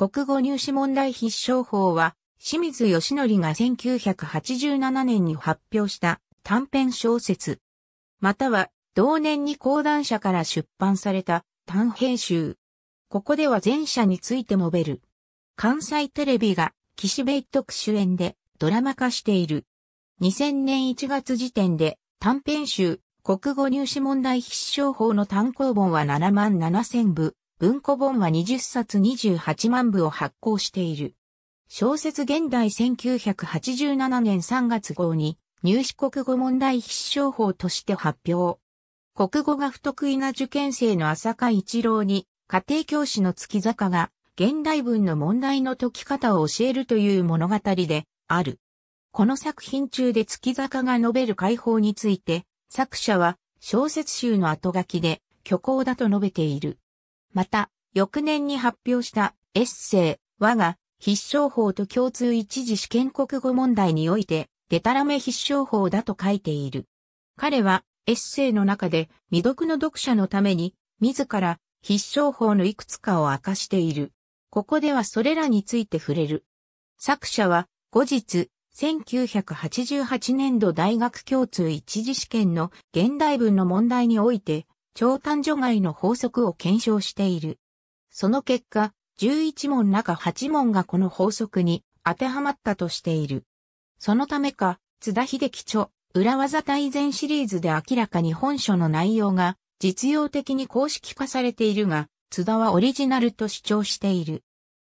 国語入試問題必勝法は、清水義則が1987年に発表した短編小説。または、同年に講談社から出版された短編集。ここでは前者についてもべる。関西テレビが岸辺一徳主演でドラマ化している。2000年1月時点で短編集国語入試問題必勝法の単行本は7万7000部文庫本は20冊28万部を発行している。小説現代1987年3月号に入試国語問題必勝法として発表。国語が不得意な受験生の浅香一郎に家庭教師の月坂が現代文の問題の解き方を教えるという物語である。この作品中で月坂が述べる解放について作者は小説集の後書きで虚構だと述べている。また、翌年に発表したエッセイ、我が必勝法と共通一時試験国語問題において、デタラメ必勝法だと書いている。彼は、エッセイの中で未読の読者のために、自ら必勝法のいくつかを明かしている。ここではそれらについて触れる。作者は、後日、1988年度大学共通一次試験の現代文の問題において、超短除外の法則を検証している。その結果、11問中8問がこの法則に当てはまったとしている。そのためか、津田秀樹著、裏技大全シリーズで明らかに本書の内容が実用的に公式化されているが、津田はオリジナルと主張している。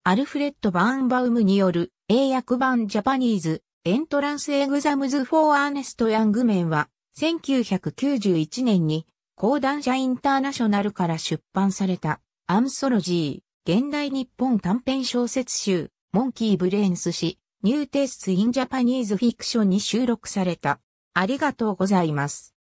アルフレッド・バーンバウムによる英訳版ジャパニーズエントランスエグザムズ・フォー・アーネスト・ヤングメンは1991年に講談社インターナショナルから出版されたアンソロジー、現代日本短編小説集、モンキー・ブレーンス氏、ニューテイス・イン・ジャパニーズ・フィクションに収録された。ありがとうございます。